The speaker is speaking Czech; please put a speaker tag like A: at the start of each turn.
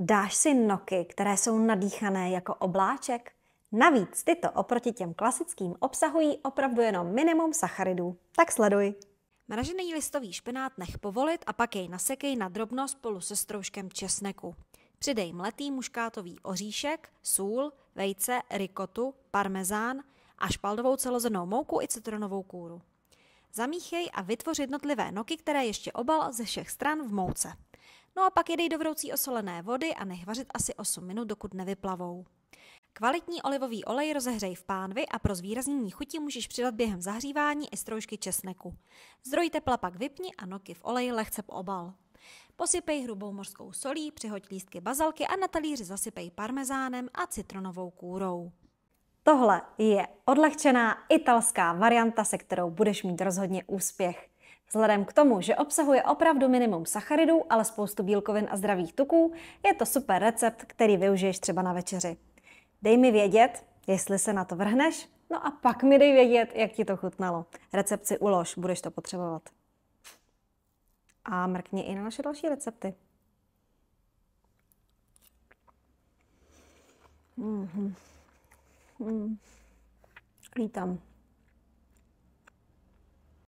A: Dáš si noky, které jsou nadýchané jako obláček? Navíc tyto oproti těm klasickým obsahují opravdu jenom minimum sacharidů. Tak sleduj. Mražený listový špenát nech povolit a pak jej nasekej na drobno spolu se stroužkem česneku. Přidej mletý muškátový oříšek, sůl, vejce, rikotu, parmezán a špaldovou celozrnou mouku i citronovou kůru. Zamíchej a vytvoř jednotlivé noky, které ještě obal ze všech stran v mouce. No a pak je dej do vroucí osolené vody a nech vařit asi 8 minut, dokud nevyplavou. Kvalitní olivový olej rozehřej v pánvi a pro zvýraznění chuti můžeš přidat během zahřívání i stroužky česneku. Zdroj tepla pak vypni a noky v oleji lehce obal. Posypej hrubou mořskou solí, přihoď lístky bazalky a na talíři zasypej parmezánem a citronovou kůrou. Tohle je odlehčená italská varianta, se kterou budeš mít rozhodně úspěch. Vzhledem k tomu, že obsahuje opravdu minimum sacharidů, ale spoustu bílkovin a zdravých tuků, je to super recept, který využiješ třeba na večeři. Dej mi vědět, jestli se na to vrhneš, no a pak mi dej vědět, jak ti to chutnalo. Recept si ulož, budeš to potřebovat. A mrkni i na naše další recepty. Mm-hmm. Mhm. Mm. Vítám.